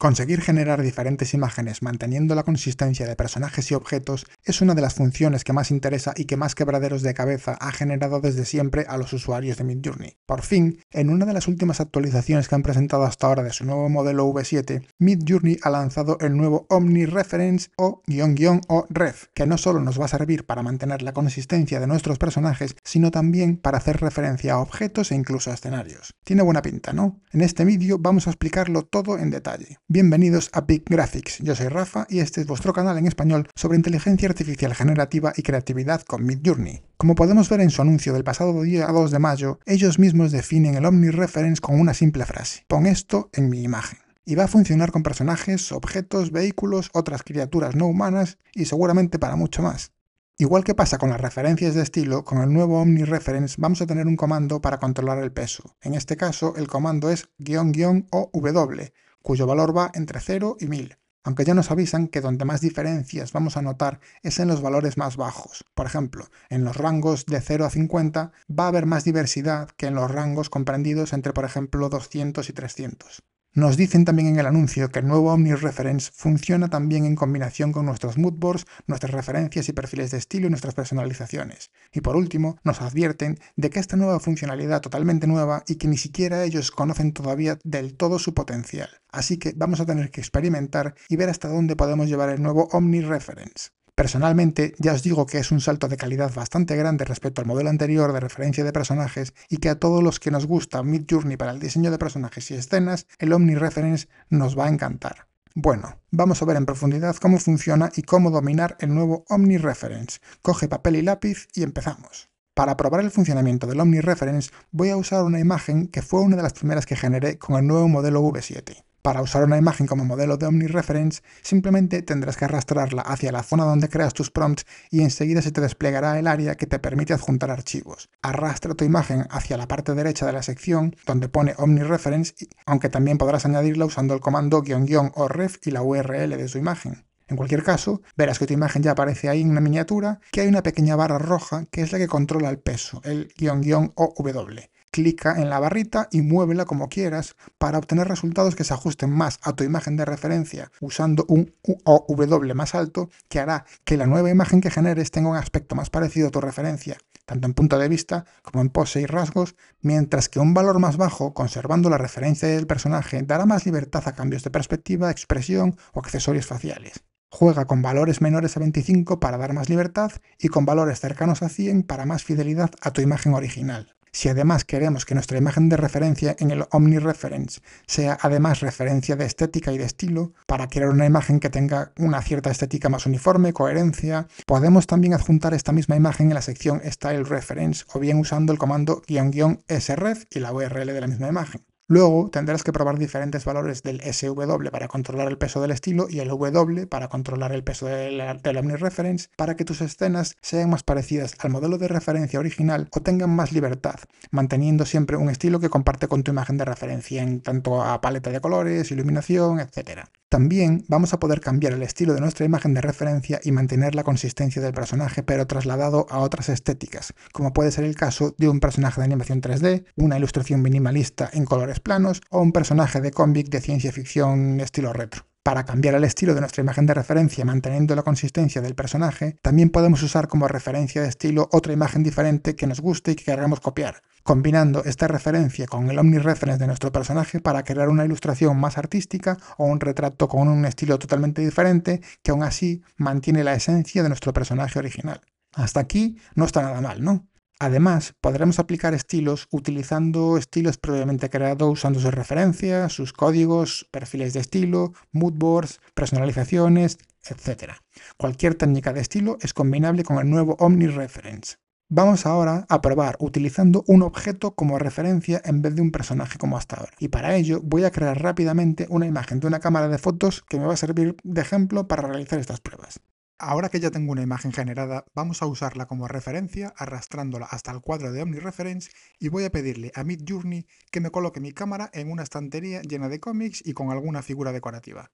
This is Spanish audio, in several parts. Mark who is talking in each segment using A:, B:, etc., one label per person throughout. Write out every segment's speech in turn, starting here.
A: Conseguir generar diferentes imágenes manteniendo la consistencia de personajes y objetos es una de las funciones que más interesa y que más quebraderos de cabeza ha generado desde siempre a los usuarios de Midjourney. Por fin, en una de las últimas actualizaciones que han presentado hasta ahora de su nuevo modelo V7, Midjourney ha lanzado el nuevo Omni Reference o guión o ref, que no solo nos va a servir para mantener la consistencia de nuestros personajes, sino también para hacer referencia a objetos e incluso a escenarios. Tiene buena pinta, ¿no? En este vídeo vamos a explicarlo todo en detalle. Bienvenidos a Big Graphics. Yo soy Rafa y este es vuestro canal en español sobre inteligencia artificial generativa y creatividad con Midjourney. Como podemos ver en su anuncio del pasado día 2 de mayo, ellos mismos definen el Omni Reference con una simple frase: Pon esto en mi imagen y va a funcionar con personajes, objetos, vehículos, otras criaturas no humanas y seguramente para mucho más. Igual que pasa con las referencias de estilo, con el nuevo Omni Reference vamos a tener un comando para controlar el peso. En este caso, el comando es guión guión o W, cuyo valor va entre 0 y 1000, aunque ya nos avisan que donde más diferencias vamos a notar es en los valores más bajos. Por ejemplo, en los rangos de 0 a 50 va a haber más diversidad que en los rangos comprendidos entre, por ejemplo, 200 y 300. Nos dicen también en el anuncio que el nuevo Omnireference Reference funciona también en combinación con nuestros moodboards, nuestras referencias y perfiles de estilo y nuestras personalizaciones. Y por último, nos advierten de que esta nueva funcionalidad totalmente nueva y que ni siquiera ellos conocen todavía del todo su potencial. Así que vamos a tener que experimentar y ver hasta dónde podemos llevar el nuevo Omni Reference. Personalmente, ya os digo que es un salto de calidad bastante grande respecto al modelo anterior de referencia de personajes y que a todos los que nos gusta Mid Journey para el diseño de personajes y escenas, el Omni Reference nos va a encantar. Bueno, vamos a ver en profundidad cómo funciona y cómo dominar el nuevo Omni Reference. Coge papel y lápiz y empezamos. Para probar el funcionamiento del OmniReference voy a usar una imagen que fue una de las primeras que generé con el nuevo modelo V7. Para usar una imagen como modelo de OmniReference, simplemente tendrás que arrastrarla hacia la zona donde creas tus prompts y enseguida se te desplegará el área que te permite adjuntar archivos. Arrastra tu imagen hacia la parte derecha de la sección donde pone OmniReference, aunque también podrás añadirla usando el comando guión o ref y la URL de su imagen. En cualquier caso, verás que tu imagen ya aparece ahí en una miniatura, que hay una pequeña barra roja que es la que controla el peso, el guión o W. Clica en la barrita y muévela como quieras para obtener resultados que se ajusten más a tu imagen de referencia usando un W más alto que hará que la nueva imagen que generes tenga un aspecto más parecido a tu referencia, tanto en punto de vista como en pose y rasgos, mientras que un valor más bajo, conservando la referencia del personaje, dará más libertad a cambios de perspectiva, expresión o accesorios faciales. Juega con valores menores a 25 para dar más libertad y con valores cercanos a 100 para más fidelidad a tu imagen original. Si además queremos que nuestra imagen de referencia en el OmniReference sea además referencia de estética y de estilo, para crear una imagen que tenga una cierta estética más uniforme, coherencia, podemos también adjuntar esta misma imagen en la sección Style Reference o bien usando el comando -sref y la URL de la misma imagen. Luego tendrás que probar diferentes valores del SW para controlar el peso del estilo y el W para controlar el peso del, del omnireference para que tus escenas sean más parecidas al modelo de referencia original o tengan más libertad, manteniendo siempre un estilo que comparte con tu imagen de referencia en tanto a paleta de colores, iluminación, etc. También vamos a poder cambiar el estilo de nuestra imagen de referencia y mantener la consistencia del personaje, pero trasladado a otras estéticas, como puede ser el caso de un personaje de animación 3D, una ilustración minimalista en colores planos o un personaje de cómic de ciencia ficción estilo retro. Para cambiar el estilo de nuestra imagen de referencia manteniendo la consistencia del personaje, también podemos usar como referencia de estilo otra imagen diferente que nos guste y que queramos copiar, combinando esta referencia con el omnireference de nuestro personaje para crear una ilustración más artística o un retrato con un estilo totalmente diferente que aún así mantiene la esencia de nuestro personaje original. Hasta aquí no está nada mal, ¿no? Además, podremos aplicar estilos utilizando estilos previamente creados usando sus referencias, sus códigos, perfiles de estilo, moodboards, personalizaciones, etc. Cualquier técnica de estilo es combinable con el nuevo OmniReference. Vamos ahora a probar utilizando un objeto como referencia en vez de un personaje como hasta ahora. Y para ello voy a crear rápidamente una imagen de una cámara de fotos que me va a servir de ejemplo para realizar estas pruebas. Ahora que ya tengo una imagen generada, vamos a usarla como referencia arrastrándola hasta el cuadro de OmniReference y voy a pedirle a MidJourney que me coloque mi cámara en una estantería llena de cómics y con alguna figura decorativa.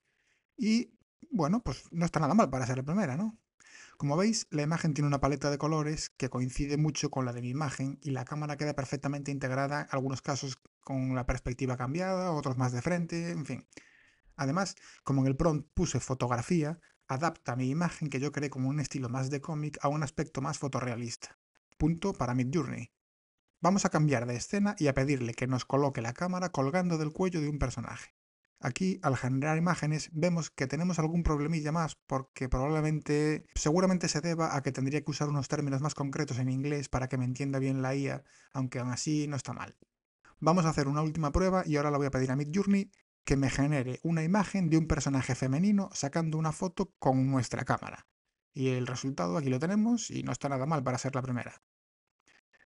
A: Y bueno, pues no está nada mal para ser la primera, ¿no? Como veis, la imagen tiene una paleta de colores que coincide mucho con la de mi imagen y la cámara queda perfectamente integrada, algunos casos con la perspectiva cambiada, otros más de frente, en fin. Además, como en el prompt puse fotografía, adapta mi imagen que yo creé como un estilo más de cómic a un aspecto más fotorrealista. Punto para Midjourney. Vamos a cambiar de escena y a pedirle que nos coloque la cámara colgando del cuello de un personaje. Aquí, al generar imágenes, vemos que tenemos algún problemilla más porque probablemente, seguramente se deba a que tendría que usar unos términos más concretos en inglés para que me entienda bien la IA, aunque aún así no está mal. Vamos a hacer una última prueba y ahora la voy a pedir a Midjourney que me genere una imagen de un personaje femenino sacando una foto con nuestra cámara. Y el resultado aquí lo tenemos y no está nada mal para ser la primera.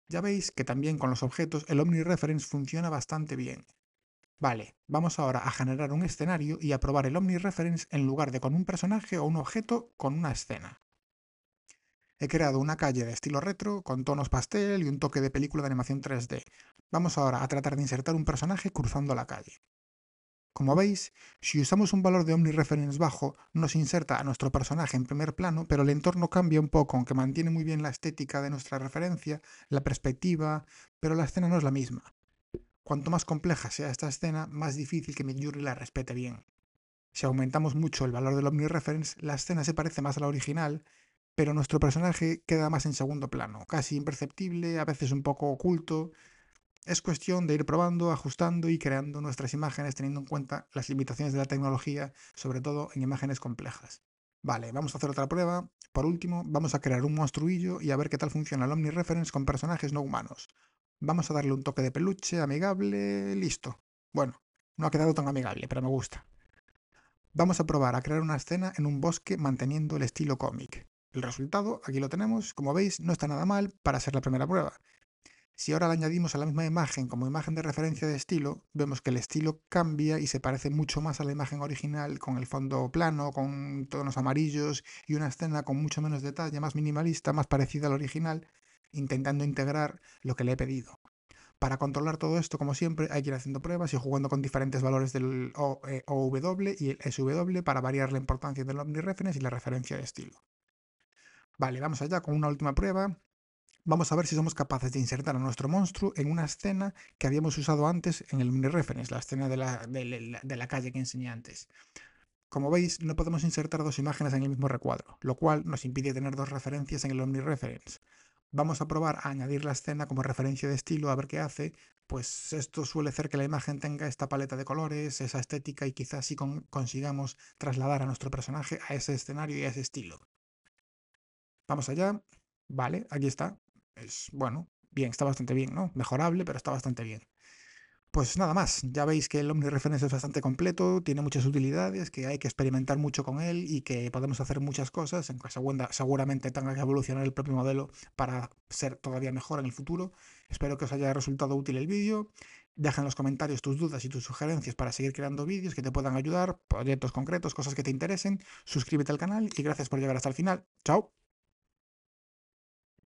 A: Ya veis que también con los objetos el OmniReference funciona bastante bien. Vale, vamos ahora a generar un escenario y a probar el OmniReference en lugar de con un personaje o un objeto con una escena. He creado una calle de estilo retro, con tonos pastel y un toque de película de animación 3D. Vamos ahora a tratar de insertar un personaje cruzando la calle. Como veis, si usamos un valor de OmniReference bajo, nos inserta a nuestro personaje en primer plano, pero el entorno cambia un poco, aunque mantiene muy bien la estética de nuestra referencia, la perspectiva, pero la escena no es la misma. Cuanto más compleja sea esta escena, más difícil que Midjourney la respete bien. Si aumentamos mucho el valor del Reference, la escena se parece más a la original, pero nuestro personaje queda más en segundo plano, casi imperceptible, a veces un poco oculto. Es cuestión de ir probando, ajustando y creando nuestras imágenes teniendo en cuenta las limitaciones de la tecnología, sobre todo en imágenes complejas. Vale, vamos a hacer otra prueba. Por último, vamos a crear un monstruillo y a ver qué tal funciona el Reference con personajes no humanos. Vamos a darle un toque de peluche, amigable, listo. Bueno, no ha quedado tan amigable, pero me gusta. Vamos a probar a crear una escena en un bosque manteniendo el estilo cómic. El resultado, aquí lo tenemos, como veis, no está nada mal para ser la primera prueba. Si ahora le añadimos a la misma imagen como imagen de referencia de estilo, vemos que el estilo cambia y se parece mucho más a la imagen original con el fondo plano, con tonos amarillos y una escena con mucho menos detalle, más minimalista, más parecida al original intentando integrar lo que le he pedido. Para controlar todo esto, como siempre, hay que ir haciendo pruebas y jugando con diferentes valores del OW e, y el SW para variar la importancia del omnireference y la referencia de estilo. Vale, vamos allá con una última prueba. Vamos a ver si somos capaces de insertar a nuestro monstruo en una escena que habíamos usado antes en el omnireference, la escena de la, calle que enseñé antes. Como veis, no podemos insertar dos imágenes en el mismo recuadro, lo cual nos impide tener dos referencias en el OmniReference vamos a probar a añadir la escena como referencia de estilo, a ver qué hace, pues esto suele hacer que la imagen tenga esta paleta de colores, esa estética y quizás si consigamos trasladar a nuestro personaje a ese escenario y a ese estilo. Vamos allá. Vale, aquí está. Es bueno, bien, está bastante bien, ¿no? Mejorable, pero está bastante bien pues nada más, ya veis que el OmniReference es bastante completo, tiene muchas utilidades, que hay que experimentar mucho con él y que podemos hacer muchas cosas, en segunda, seguramente tenga que evolucionar el propio modelo para ser todavía mejor en el futuro. Espero que os haya resultado útil el vídeo. Deja en los comentarios tus dudas y tus sugerencias para seguir creando vídeos que te puedan ayudar, proyectos concretos, cosas que te interesen. Suscríbete al canal y gracias por llegar hasta el final. ¡Chao!